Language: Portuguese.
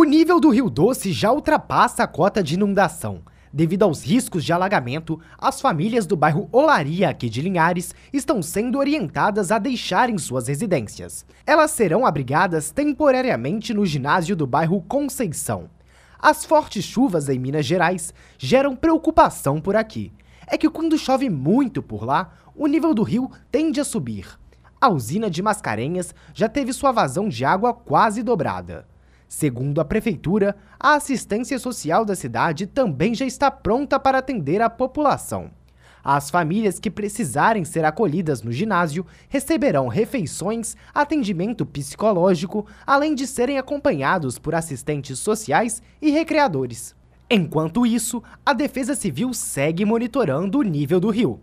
O nível do Rio Doce já ultrapassa a cota de inundação. Devido aos riscos de alagamento, as famílias do bairro Olaria, aqui de Linhares, estão sendo orientadas a deixarem suas residências. Elas serão abrigadas temporariamente no ginásio do bairro Conceição. As fortes chuvas em Minas Gerais geram preocupação por aqui. É que quando chove muito por lá, o nível do rio tende a subir. A usina de Mascarenhas já teve sua vazão de água quase dobrada. Segundo a prefeitura, a assistência social da cidade também já está pronta para atender a população. As famílias que precisarem ser acolhidas no ginásio receberão refeições, atendimento psicológico, além de serem acompanhados por assistentes sociais e recreadores. Enquanto isso, a Defesa Civil segue monitorando o nível do rio.